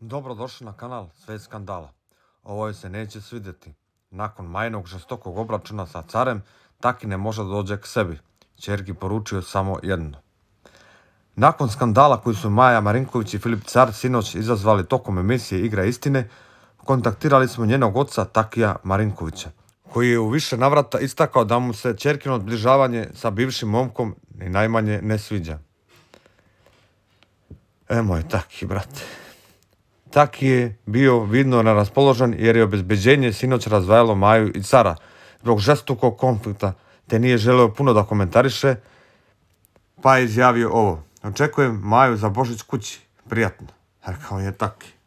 Dobrodošli na kanal Sve skandala. Ovo je se neće svidjeti. Nakon majnog žestokog obračuna sa carem, taki ne može dođe k sebi. Čergi poručio samo jedno. Nakon skandala koji su Maja Marinković i Filip Car sinoć izazvali tokom emisije Igra istine, kontaktirali smo njenog oca Takija Marinkovića, koji je u više navrata istakao da mu se Čerkino odbližavanje sa bivšim momkom ni najmanje ne sviđa. Emo je taki, brate tak je bio vidno neraspoložen jer je obezbeđenje sinoć razvajalo Maju i cara zbog žestokog konflikta te nije želeo puno da komentariše pa je izjavio ovo. Očekujem Maju za Božić kući. Prijatno. Rekao je taki.